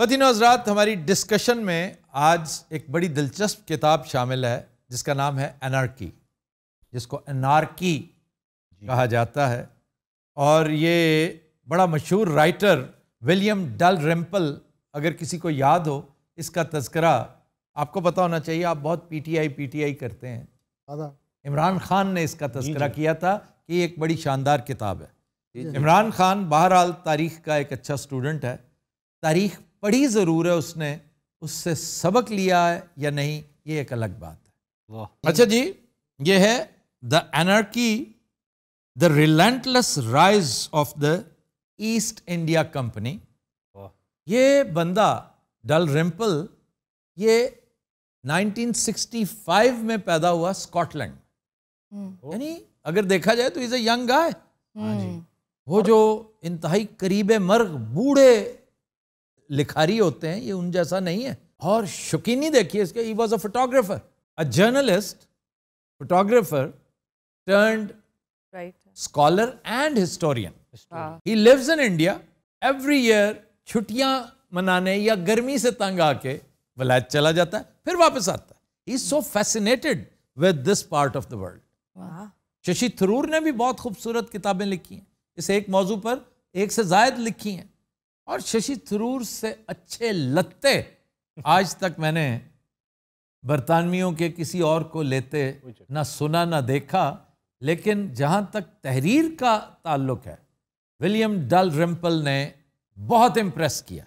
वतीन हजरात हमारी डिस्कशन में आज एक बड़ी दिलचस्प किताब शामिल है जिसका नाम है एनार्की जिसको एनार्की कहा जाता है और ये बड़ा मशहूर राइटर विलियम डल रेम्पल अगर किसी को याद हो इसका तस्करा आपको पता होना चाहिए आप बहुत पीटीआई पीटीआई करते हैं इमरान खान ने इसका तस्करा किया था कि एक बड़ी शानदार किताब है इमरान खान बहरहाल तारीख का एक अच्छा स्टूडेंट है तारीख पढ़ी ज़रूर है उसने उससे सबक लिया है या नहीं ये एक अलग बात है अच्छा जी ये है the anarchy the relentless rise of the East India Company ये बंदा डल रिम्पल ये 1965 में पैदा हुआ स्कॉटलैंड हम्म। यानी अगर देखा जाए तो इज अ यंग गाय वो जो इंतहाई करीब मर्ग बूढ़े लिखारी होते हैं ये उन जैसा नहीं है और शुकीनी देखिए इसके he was a photographer a journalist photographer turned scholar and historian he lives in India every year छुट्टियां मनाने या गर्मी से तंग आके वलायत चला जाता है फिर वापस आता है is so fascinated with this part of the world Shashi Tharoor ने भी बहुत खूबसूरत किताबें लिखी हैं इस एक मौजू पर एक से जायद लिखी हैं और शशि थरूर से अच्छे लगते आज तक मैंने बरतानवियों के किसी और को लेते ना सुना ना देखा लेकिन जहाँ तक तहरीर का ताल्लुक है विलियम डल रिम्पल ने बहुत इम्प्रेस किया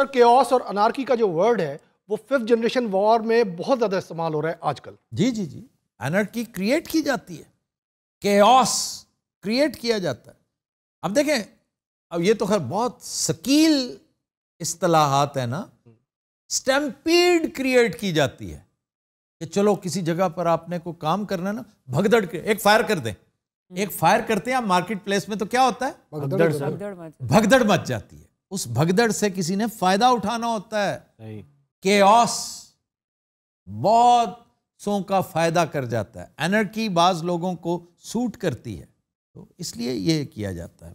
सर ऑस और अनारकी का जो वर्ड है वो फिफ्थ जनरेशन वॉर में बहुत ज़्यादा इस्तेमाल हो रहा है आजकल जी जी जी अनार्की क्रिएट की जाती है के क्रिएट किया जाता है अब देखें अब ये तो खैर बहुत शकील असलाहत है ना स्टैम्पीड क्रिएट की जाती है कि चलो किसी जगह पर आपने को काम करना है ना भगदड़ एक फायर कर दें एक हम्म। फायर करते हैं आप मार्केट प्लेस में तो क्या होता है भगदड़ भगदड़, भगदड़ मच जाती है उस भगदड़ से किसी ने फायदा उठाना होता है के बहुत सो का फायदा कर जाता है एनर्की बाज लोगों को सूट करती है तो इसलिए ये किया जाता है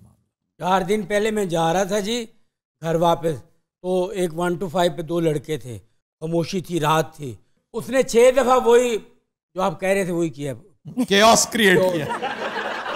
चार दिन पहले मैं जा रहा था जी घर वापस तो एक वन टू फाइव पे दो लड़के थे खामोशी थी रात थी उसने छह दफ़ा वही जो आप कह रहे थे वही किया क्रिएट तो, किया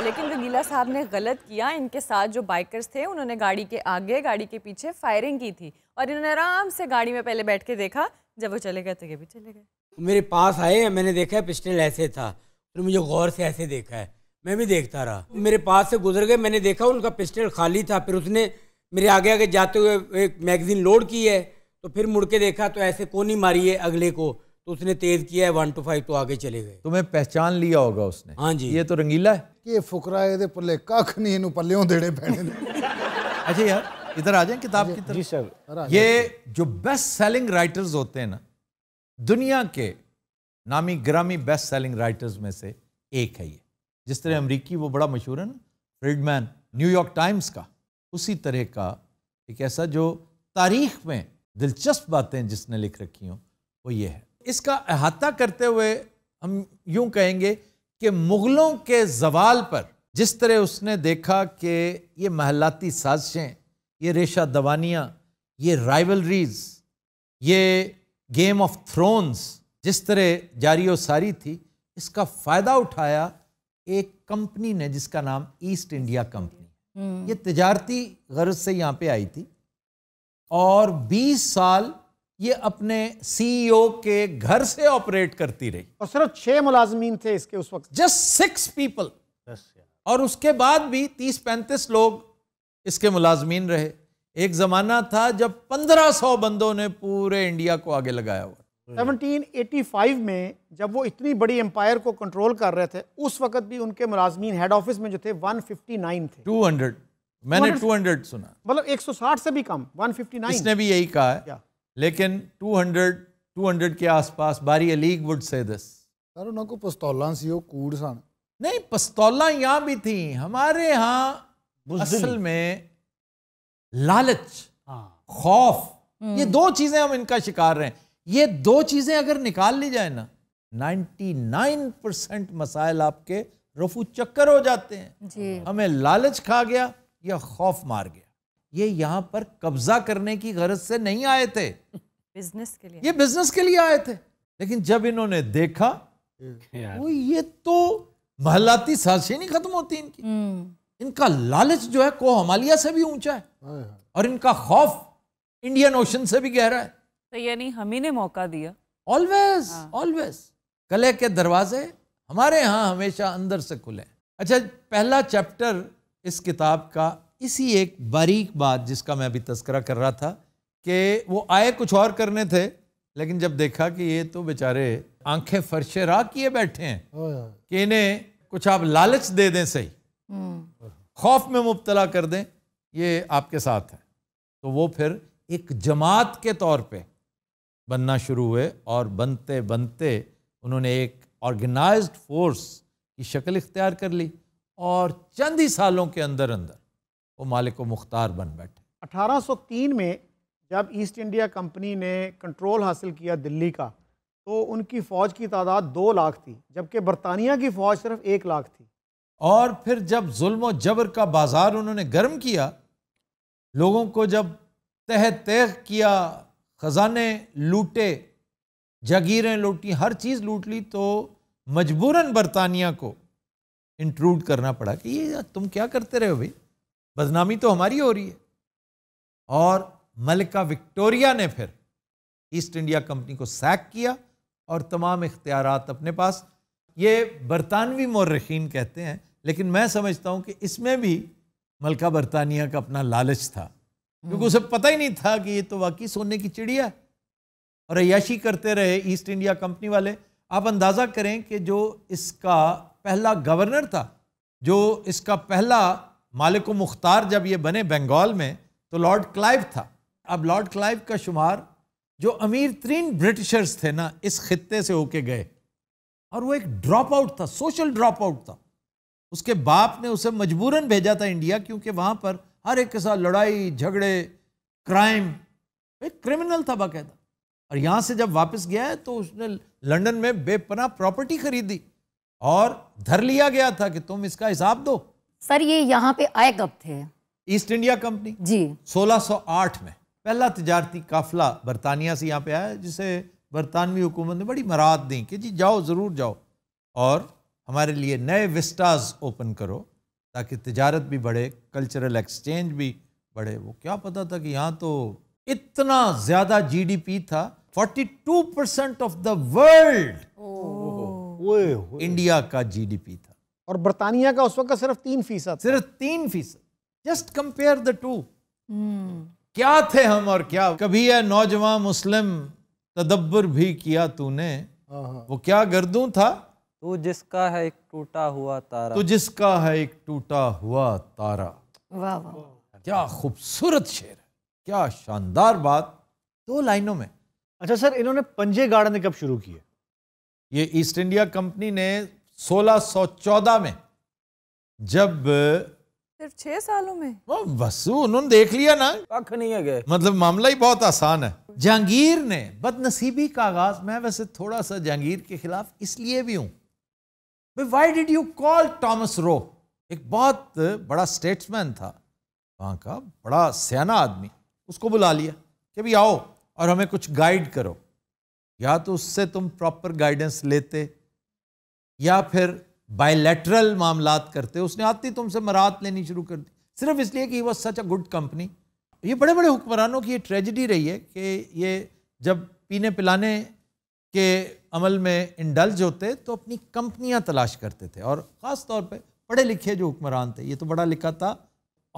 लेकिन वगीला साहब ने गलत किया इनके साथ जो बाइकर्स थे उन्होंने गाड़ी के आगे गाड़ी के पीछे फायरिंग की थी और इन्होंने आराम से गाड़ी में पहले बैठ के देखा जब वो चले गए तो ये भी चले गए मेरे पास आए मैंने देखा है पिस्टल ऐसे था फिर तो मुझे गौर से ऐसे देखा है मैं भी देखता रहा मेरे पास से गुजर गए मैंने देखा उनका पिस्टल खाली था फिर उसने मेरे आगे आगे जाते हुए एक मैगजीन लोड की है तो फिर मुड़ के देखा तो ऐसे कोनी मारी है अगले को तो उसने तेज किया है वन टू फाइव तो आगे चले गए तुम्हें पहचान लिया होगा उसने हाँ जी ये तो रंगीला है ये फुकरा है पल्ले कख नहीं पल्ले देने पैने अच्छा यार इधर आ जाए किताब की तरफ जी सर ये जो बेस्ट सेलिंग राइटर्स होते हैं ना दुनिया के नामी ग्रामी बेस्ट सेलिंग राइटर्स में से एक है ये जिस तरह अमरीकी वो बड़ा मशहूर है ना फ्रीडमैन न्यूयॉर्क टाइम्स का उसी तरह का एक ऐसा जो तारीख में दिलचस्प बातें जिसने लिख रखी हों वो ये है इसका अहाता करते हुए हम यूं कहेंगे कि मुग़लों के जवाल पर जिस तरह उसने देखा कि ये महलाती साजिशें ये रेशा दवानियाँ ये राइवलरीज ये गेम ऑफ थ्रोन्स जिस तरह जारी सारी थी इसका फ़ायदा उठाया एक कंपनी ने जिसका नाम ईस्ट इंडिया कंपनी हम्म। ये तजारती गर्ज से यहाँ पे आई थी और 20 साल ये अपने सीईओ e के घर से ऑपरेट करती रही और सिर्फ छह मुलाजमीन थे इसके उस वक्त जस्ट सिक्स पीपल और उसके बाद भी तीस पैंतीस लोग इसके मुलाजमीन रहे एक ज़माना था जब पंद्रह सौ बंदों ने पूरे इंडिया को आगे लगाया हुआ 1785 हम्म। में जब वो इतनी बड़ी एम्पायर को कंट्रोल कर रहे थे उस वक्त भी उनके मुलाजमीन हेड ऑफिस में जो थे 159 थे 200 मैंने 200 सुना मतलब 160 से भी कम 159 इसने भी यही कहा है लेकिन 200 200 के आसपास बारी अलीग वुड से दिस सर उन्होंने को पस्तौला सी कूड़ सन नहीं पस्तौला यहाँ भी थी हमारे यहाँ असल में लालच हाँ। खौफ ये हम्म। दो चीजें हम इनका शिकार रहे हैं ये दो चीज़ें अगर निकाल ली जाए ना 99 परसेंट मसाइल आपके रफू चक्कर हो जाते हैं हमें लालच खा गया या खौफ मार गया ये यहां पर कब्जा करने की गरज से नहीं आए थे बिजनेस के लिए ये बिजनेस के लिए आए थे लेकिन जब इन्होंने देखा वो ये तो महलाती साजिशें नहीं खत्म होती इनकी हम्म। इनका लालच जो है को हमालिया से भी ऊंचा है हाँ, हाँ। और इनका खौफ इंडियन ओशन से भी गहरा है तो यानी हम ही ने मौका दिया ऑलवेज ऑलवेज कले के दरवाजे हमारे यहाँ हमेशा अंदर से खुले अच्छा पहला चैप्टर इस किताब का इसी एक बारीक बात जिसका मैं अभी तस्करा कर रहा था कि वो आए कुछ और करने थे लेकिन जब देखा कि ये तो बेचारे आंखें फर्शे राह किए बैठे हैं कि इन्हें कुछ आप लालच दे दें सही हम्म। खौफ में मुबतला कर दें ये आपके साथ है तो वो फिर एक जमात के तौर पे बनना शुरू हुए और बनते बनते उन्होंने एक ऑर्गेनाइज फोर्स की शक्ल इख्तियार कर ली और चंद ही सालों के अंदर अंदर वो मालिक व मुख्तार बन बैठे 1803 में जब ईस्ट इंडिया कंपनी ने कंट्रोल हासिल किया दिल्ली का तो उनकी फ़ौज की तादाद दो लाख थी जबकि बरतानिया की फ़ौज सिर्फ एक लाख थी और फिर जब जुल्म जबर का बाज़ार उन्होंने गर्म किया लोगों को जब तह तह किया ख़जाने लूटे जागीरें लूटी हर चीज़ लूट ली तो मजबूरन बरतानिया को इंट्रूड करना पड़ा कि ये तुम क्या करते रहे हो भाई बदनामी तो हमारी हो रही है और मलिका विक्टोरिया ने फिर ईस्ट इंडिया कंपनी को सैक किया और तमाम इख्तियार अपने पास ये बरतानवी मौरखीन कहते हैं लेकिन मैं समझता हूँ कि इसमें भी मलका बरतानिया का अपना लालच था क्योंकि उसे पता ही नहीं था कि ये तो वाकई सोने की चिड़िया है और अयाशी करते रहे ईस्ट इंडिया कंपनी वाले आप अंदाज़ा करें कि जो इसका पहला गवर्नर था जो इसका पहला मालिक मुख्तार जब ये बने बंगाल में तो लॉर्ड क्लाइव था अब लॉर्ड क्लाइव का शुमार जो अमीर तरीन ब्रिटिशर्स थे ना इस खत्े से होके गए और वो एक ड्रॉप आउट था सोशल ड्रॉप आउट था उसके बाप ने उसे मजबूरन भेजा था इंडिया क्योंकि वहाँ पर हर एक के साथ लड़ाई झगड़े क्राइम एक क्रिमिनल था बाकायदा और यहाँ से जब वापस गया है तो उसने लंदन में बेपना प्रॉपर्टी खरीदी और धर लिया गया था कि तुम इसका हिसाब दो सर ये यहाँ पे आए कब थे ईस्ट इंडिया कंपनी जी 1608 में पहला तजारती काफिला बरतानिया से यहाँ पे आया जिसे बरतानवी हुकूमत ने बड़ी मराहत दी कि जी जाओ ज़रूर जाओ और हमारे लिए नए विस्टाज ओपन करो ताकि तजारत भी बढ़े कल्चरल एक्सचेंज भी बढ़े वो क्या पता था कि यहाँ तो इतना ज़्यादा जीडीपी था 42 percent of the world India का जीडीपी था और बर्तानिया का उस वक्त सिर्फ तीन फीसद सिर्फ तीन फीसद जस्ट कंपेयर द टू क्या थे हम और क्या कभी यह नौजवान मुस्लिम तदब्बर भी किया तूने हाँ, हाँ। वो क्या गर्दू था तू जिसका है एक टूटा हुआ तारा तू जिसका है एक टूटा हुआ तारा वाह वाह क्या खूबसूरत शेर है क्या शानदार बात दो लाइनों में अच्छा सर इन्होंने पंजे गाड़ने कब शुरू किए ये ईस्ट इंडिया कंपनी ने 1614 में जब सिर्फ छह सालों में वसु उन्होंने देख लिया ना कख नहीं है गए मतलब मामला ही बहुत आसान है जहांगीर ने बदनसीबी का आगाज मैं वैसे थोड़ा सा जहांगीर के खिलाफ इसलिए भी हूँ why did you call Thomas Roe एक बहुत बड़ा स्टेट्समैन था वहाँ का बड़ा सयाना आदमी उसको बुला लिया कि भाई आओ और हमें कुछ गाइड करो या तो उससे तुम प्रॉपर गाइडेंस लेते या फिर बायलैटरल मामलात करते उसने आती तुमसे मरात लेनी शुरू कर दी सिर्फ इसलिए कि वह सच अ गुड कंपनी ये बड़े बड़े हुक्मरानों की ये ट्रेजिडी रही है कि ये जब पीने पिलाने के अमल में इंडल्ज होते तो अपनी कंपनियां तलाश करते थे और ख़ास तौर पे पढ़े लिखे जो हुक्मरान थे ये तो बड़ा लिखा था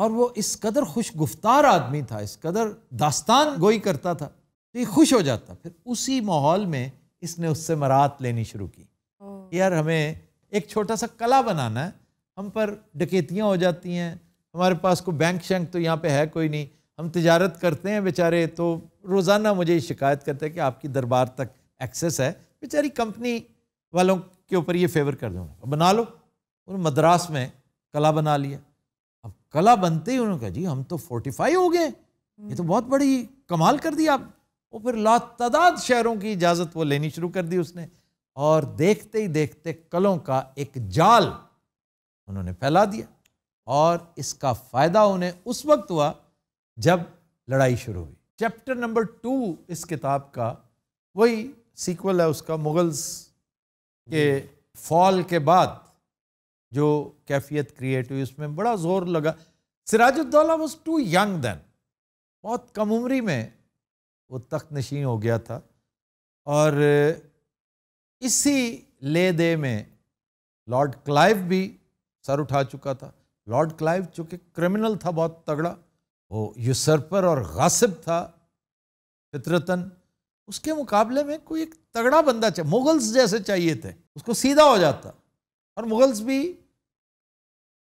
और वो इस कदर खुश गुफ्तार आदमी था इस कदर दास्तान गोई करता था तो ये खुश हो जाता फिर उसी माहौल में इसने उससे मरात लेनी शुरू की यार हमें एक छोटा सा कला बनाना है हम पर डकैतियाँ हो जाती हैं हमारे पास कोई बैंक शैंक तो यहाँ पर है कोई नहीं हम तजारत करते हैं बेचारे तो रोज़ाना मुझे शिकायत करते हैं कि आपकी दरबार तक एक्सेस है बेचारी कंपनी वालों के ऊपर ये फेवर कर दें बना लो उन्होंने मद्रास में कला बना लिया अब कला बनते ही उन्होंने कहा जी हम तो फोर्टिफाई हो गए ये तो हम्म। बहुत बड़ी कमाल कर दी आप वो फिर लातदाद शहरों की इजाज़त वो लेनी शुरू कर दी उसने और देखते ही देखते कलों का एक जाल उन्होंने फैला दिया और इसका फ़ायदा उन्हें उस वक्त हुआ जब लड़ाई शुरू हुई चैप्टर नंबर टू इस किताब का वही सीक्वल है उसका मुगल्स के फॉल के बाद जो कैफियत क्रिएट हुई उसमें बड़ा जोर लगा Sirajuddaula was too young then बहुत कम उम्री में वो तख्त नशीन हो गया था और इसी ले दे में लॉर्ड क्लाइव भी सर उठा चुका था लॉर्ड क्लाइव चूँकि क्रिमिनल था बहुत तगड़ा वो यूसरपर और गासिब था फितरतन उसके मुकाबले में कोई एक तगड़ा बंदा चाहिए मुगल्स जैसे चाहिए थे उसको सीधा हो जाता और मुगल्स भी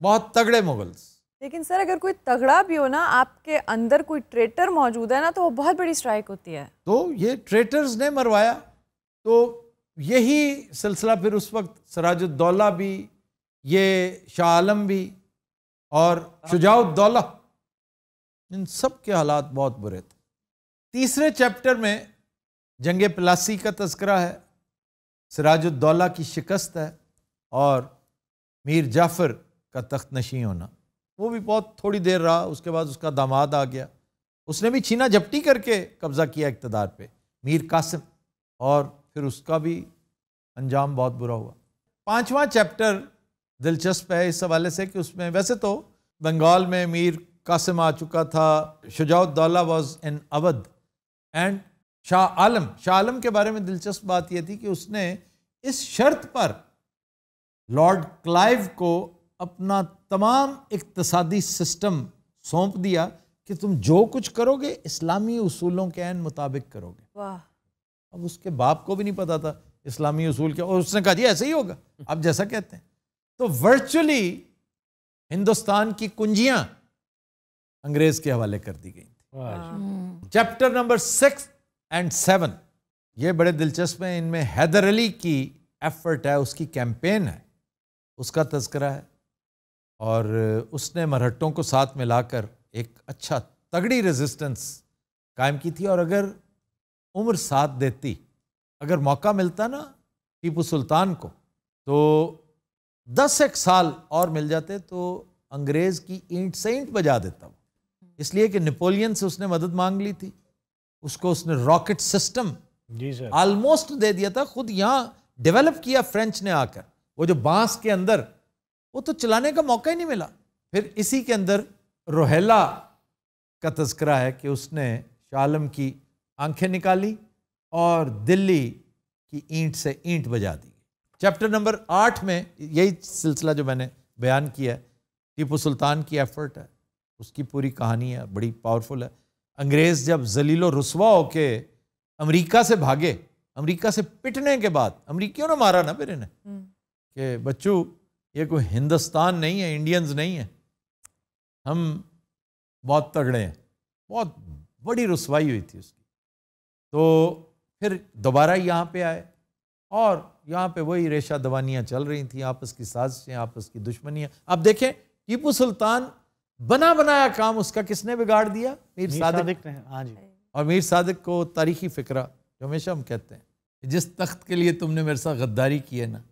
बहुत तगड़े मुगल्स लेकिन सर अगर कोई तगड़ा भी हो ना आपके अंदर कोई ट्रेटर मौजूद है ना तो वो बहुत बड़ी स्ट्राइक होती है तो ये ट्रेटर्स ने मरवाया तो यही सिलसिला फिर उस वक्त सराजुद्दौला भी ये शाह आलम भी और शुजाउद्दौला इन सब के हालात बहुत बुरे थे तीसरे चैप्टर में जंग पलासी का तस्करा है सराजुद्दौला की शिकस्त है और मीर जाफ़र का तख्त नशी होना वो भी बहुत थोड़ी देर रहा उसके बाद उसका दामाद आ गया उसने भी छीना झपटी करके कब्ज़ा किया इकतदार पे मीर कासिम और फिर उसका भी अंजाम बहुत बुरा हुआ पाँचवा चैप्टर दिलचस्प है इस हवाले से कि उसमें वैसे तो बंगाल में मीर कासिम आ चुका था Shujauddaula was an Awadh and Shah Alam Shah Alam के बारे में दिलचस्प बात यह थी कि उसने इस शर्त पर लॉर्ड क्लाइव को अपना तमाम इकतसादी सिस्टम सौंप दिया कि तुम जो कुछ करोगे इस्लामी उसूलों के मुताबिक करोगे अब उसके बाप को भी नहीं पता था इस्लामी उसूल क्या और उसने कहा जी ऐसे ही होगा आप जैसा कहते हैं तो वर्चुअली हिंदुस्तान की कुंजियां अंग्रेज के हवाले कर दी गई थी chapter number six and seven ये बड़े दिलचस्प हैं इनमें हैदर अली की एफर्ट है उसकी कैंपेन है उसका तस्करा है और उसने मरहट्टों को साथ में कर एक अच्छा तगड़ी रेजिस्टेंस कायम की थी और अगर उम्र साथ देती अगर मौका मिलता ना टीपू सुल्तान को तो दस एक साल और मिल जाते तो अंग्रेज़ की ईंट से ईंट बजा देता वो इसलिए कि नेपोलियन से उसने मदद मांग ली थी उसको उसने रॉकेट सिस्टम जी सर ऑलमोस्ट दे दिया था खुद यहाँ डेवलप किया फ्रेंच ने आकर वो जो बांस के अंदर वो तो चलाने का मौका ही नहीं मिला फिर इसी के अंदर रोहेला का तस्करा है कि उसने शालम की आंखें निकाली और दिल्ली की ईंट से ईंट बजा दी चैप्टर नंबर आठ में यही सिलसिला जो मैंने बयान किया है टीपू सुल्तान की एफर्ट है उसकी पूरी कहानी है बड़ी पावरफुल है अंग्रेज़ जब जलीलो रसवा होके अमेरिका से भागे अमेरिका से पिटने के बाद अमरीकियों ने मारा ना फिर इन्हें हम्म। कि बच्चू ये कोई हिंदुस्तान नहीं है इंडियंस नहीं है हम बहुत तगड़े हैं बहुत बड़ी रसवाई हुई थी उसकी तो फिर दोबारा यहाँ पे आए और यहाँ पे वही रेशा दवानियाँ चल रही थी आपस की साजिशें आपस की दुश्मनियाँ आप देखें टीपू सुल्तान बना बनाया काम उसका किसने बिगाड़ दिया मीर, सादिक, सादिक ने हाँ जी और मीर सादिक को तारीखी फिक्रा जो हमेशा हम कहते हैं जिस तख्त के लिए तुमने मेरे साथ गद्दारी की है ना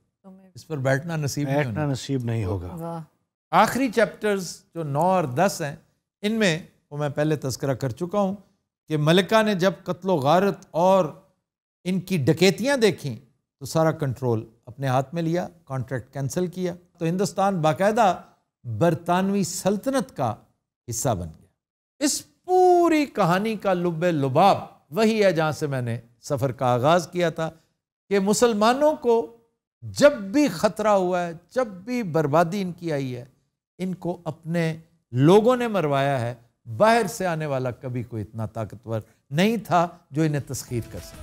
इस पर बैठना नसीब बैठना नहीं नसीब नहीं होगा आखिरी चैप्टर्स जो नौ और दस हैं इनमें वो मैं पहले तस्करा कर चुका हूँ कि मलिका ने जब कत्लो गारत और इनकी डकैतियाँ देखी तो सारा कंट्रोल अपने हाथ में लिया कॉन्ट्रैक्ट कैंसिल किया तो हिंदुस्तान बाकायदा बरतानवी सल्तनत का हिस्सा बन गया इस पूरी कहानी का लुब लुबाब वही है जहाँ से मैंने सफ़र का आगाज़ किया था कि मुसलमानों को जब भी ख़तरा हुआ है जब भी बर्बादी इनकी आई है इनको अपने लोगों ने मरवाया है बाहर से आने वाला कभी कोई इतना ताकतवर नहीं था जो इन्हें तस्खीर कर सके